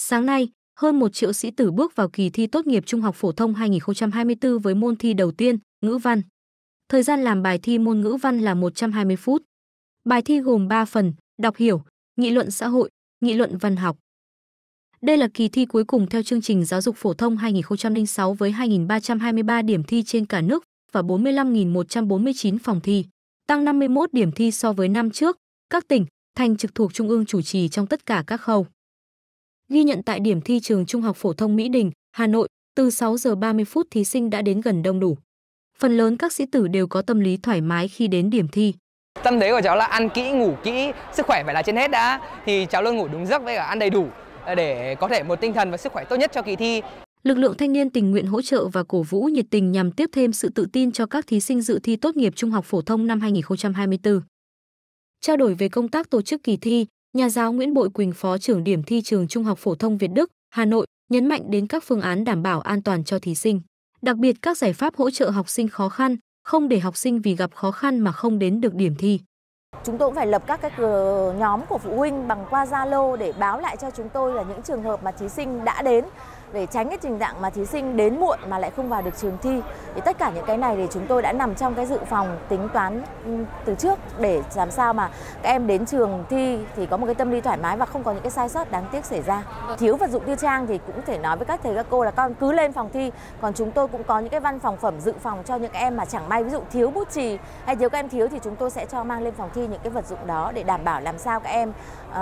Sáng nay, hơn một triệu sĩ tử bước vào kỳ thi tốt nghiệp trung học phổ thông 2024 với môn thi đầu tiên, ngữ văn. Thời gian làm bài thi môn ngữ văn là 120 phút. Bài thi gồm 3 phần, đọc hiểu, nghị luận xã hội, nghị luận văn học. Đây là kỳ thi cuối cùng theo chương trình giáo dục phổ thông 2006 với 2.323 điểm thi trên cả nước và 45.149 phòng thi, tăng 51 điểm thi so với năm trước. Các tỉnh, thành trực thuộc Trung ương chủ trì trong tất cả các khâu. Ghi nhận tại điểm thi trường Trung học phổ thông Mỹ Đình, Hà Nội, từ 6 giờ 30 phút thí sinh đã đến gần đông đủ. Phần lớn các sĩ tử đều có tâm lý thoải mái khi đến điểm thi. Tâm thế của cháu là ăn kỹ, ngủ kỹ, sức khỏe phải là trên hết đã. Thì cháu luôn ngủ đúng giấc với cả ăn đầy đủ ờ, để có thể một tinh thần và sức khỏe tốt nhất cho kỳ thi. Lực lượng thanh niên tình nguyện hỗ trợ và cổ vũ nhiệt tình nhằm tiếp thêm sự tự tin cho các thí sinh dự thi tốt nghiệp trung học phổ thông năm 2024. Trao đổi về công tác tổ chức kỳ thi, Nhà giáo Nguyễn Bội Quỳnh, Phó trưởng điểm thi trường Trung học phổ thông Việt Đức, Hà Nội, nhấn mạnh đến các phương án đảm bảo an toàn cho thí sinh, đặc biệt các giải pháp hỗ trợ học sinh khó khăn, không để học sinh vì gặp khó khăn mà không đến được điểm thi. Chúng tôi cũng phải lập các cái nhóm của phụ huynh bằng qua Zalo để báo lại cho chúng tôi là những trường hợp mà thí sinh đã đến để tránh cái tình trạng mà thí sinh đến muộn mà lại không vào được trường thi. Thì tất cả những cái này thì chúng tôi đã nằm trong cái dự phòng tính toán từ trước để làm sao mà các em đến trường thi thì có một cái tâm lý thoải mái và không có những cái sai sót đáng tiếc xảy ra. Thiếu vật dụng tư trang thì cũng thể nói với các thầy các cô là con cứ lên phòng thi, còn chúng tôi cũng có những cái văn phòng phẩm dự phòng cho những em mà chẳng may ví dụ thiếu bút chì hay thiếu các em thiếu thì chúng tôi sẽ cho mang lên phòng thi những những cái vật dụng đó để đảm bảo làm sao các em uh,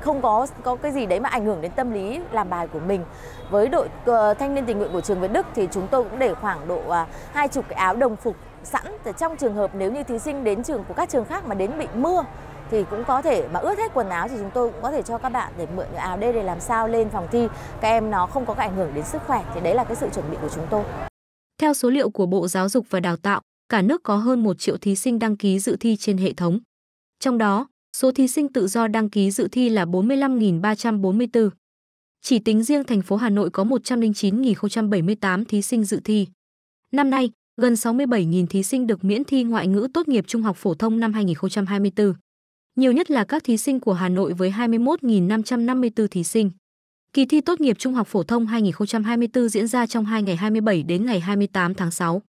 không có có cái gì đấy mà ảnh hưởng đến tâm lý làm bài của mình. Với đội uh, thanh niên tình nguyện của trường Việt Đức thì chúng tôi cũng để khoảng độ à, hai uh, chục cái áo đồng phục sẵn để trong trường hợp nếu như thí sinh đến trường của các trường khác mà đến bị mưa thì cũng có thể mà ướt hết quần áo thì chúng tôi cũng có thể cho các bạn để mượn áo đây để làm sao lên phòng thi các em nó không có cái ảnh hưởng đến sức khỏe thì đấy là cái sự chuẩn bị của chúng tôi. Theo số liệu của Bộ Giáo dục và Đào tạo, cả nước có hơn 1 triệu thí sinh đăng ký dự thi trên hệ thống. Trong đó, số thí sinh tự do đăng ký dự thi là 45.344. Chỉ tính riêng thành phố Hà Nội có 109.078 thí sinh dự thi. Năm nay, gần 67.000 thí sinh được miễn thi ngoại ngữ tốt nghiệp trung học phổ thông năm 2024. Nhiều nhất là các thí sinh của Hà Nội với 21.554 thí sinh. Kỳ thi tốt nghiệp trung học phổ thông 2024 diễn ra trong 2 ngày 27 đến ngày 28 tháng 6.